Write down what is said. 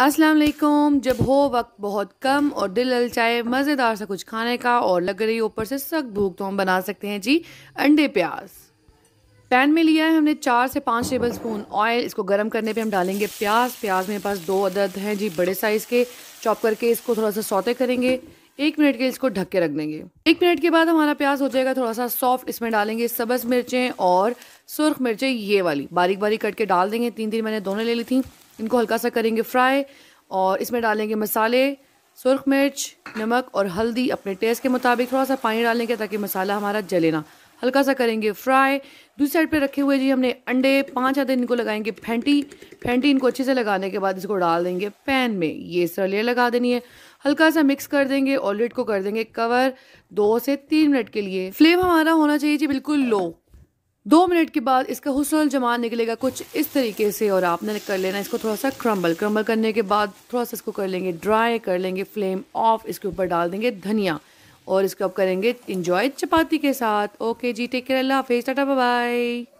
अस्सलाम वालेकुम जब हो वक्त बहुत कम और दिल ललचाए मज़ेदार सा कुछ खाने का और लग रही ऊपर से सख्त भूख तो हम बना सकते हैं जी अंडे प्याज पैन में लिया है हमने चार से पाँच टेबल स्पून ऑयल इसको गर्म करने पे हम डालेंगे प्याज प्याज मेरे पास दो अदद हैं जी बड़े साइज़ के चॉप करके इसको थोड़ा सा सौते करेंगे एक मिनट के इसको ढक के रख देंगे एक मिनट के बाद हमारा प्याज हो जाएगा थोड़ा सा सॉफ्ट इसमें डालेंगे सब्ज़ मिर्चें और सुर्ख मिर्चें ये वाली बारीक बारीक कट के डाल देंगे तीन तीन मैंने दोनों ले ली थी इनको हल्का सा करेंगे फ्राई और इसमें डालेंगे मसाले सुरख मिर्च नमक और हल्दी अपने टेस्ट के मुताबिक थोड़ा सा पानी डालेंगे ताकि मसाला हमारा जले ना हल्का सा करेंगे फ्राई दूसरी साइड पे रखे हुए जी हमने अंडे पाँच आधे इनको लगाएंगे फेंटी फेंटी इनको अच्छे से लगाने के बाद इसको डाल देंगे पैन में ये इस लगा देनी है हल्का सा मिक्स कर देंगे और लिड को कर देंगे कवर दो से तीन मिनट के लिए फ्लेम हमारा होना चाहिए जी बिल्कुल लो दो मिनट के बाद इसका हुसनल जमान निकलेगा कुछ इस तरीके से और आपने कर लेना इसको थोड़ा सा क्रम्बल क्रम्बल करने के बाद थोड़ा सा इसको कर लेंगे ड्राई कर लेंगे फ्लेम ऑफ इसके ऊपर डाल देंगे धनिया और इसको अब करेंगे इंजॉय चपाती के साथ ओके जी टेक केयर अल्लाह हाफिज़ टाटा बाय